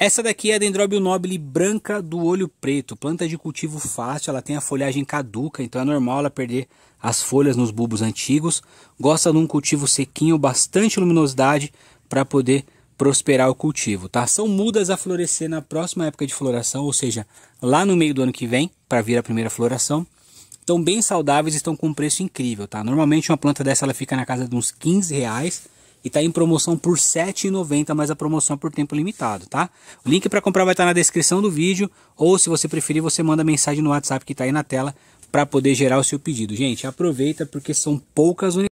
Essa daqui é a Dendróbio nobile branca do olho preto, planta de cultivo fácil, ela tem a folhagem caduca, então é normal ela perder as folhas nos bulbos antigos. Gosta de um cultivo sequinho, bastante luminosidade para poder prosperar o cultivo, tá? São mudas a florescer na próxima época de floração, ou seja, lá no meio do ano que vem, para vir a primeira floração. Estão bem saudáveis, estão com um preço incrível, tá? Normalmente uma planta dessa ela fica na casa de uns 15 reais e tá em promoção por R$ 7,90, mas a promoção é por tempo limitado, tá? O link para comprar vai estar tá na descrição do vídeo, ou se você preferir, você manda mensagem no WhatsApp que tá aí na tela para poder gerar o seu pedido. Gente, aproveita porque são poucas unidades.